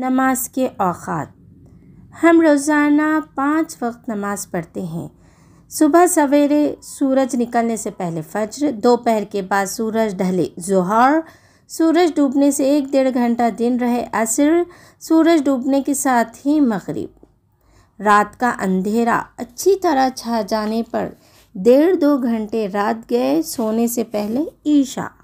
नमाज के अवात हम रोज़ाना पाँच वक्त नमाज़ पढ़ते हैं सुबह सवेरे सूरज निकलने से पहले फ़ज्र दोपहर के बाद सूरज ढले जोहार सूरज डूबने से एक डेढ़ घंटा दिन रहे असर सूरज डूबने के साथ ही मगरिब रात का अंधेरा अच्छी तरह छा जाने पर डेढ़ दो घंटे रात गए सोने से पहले ईशा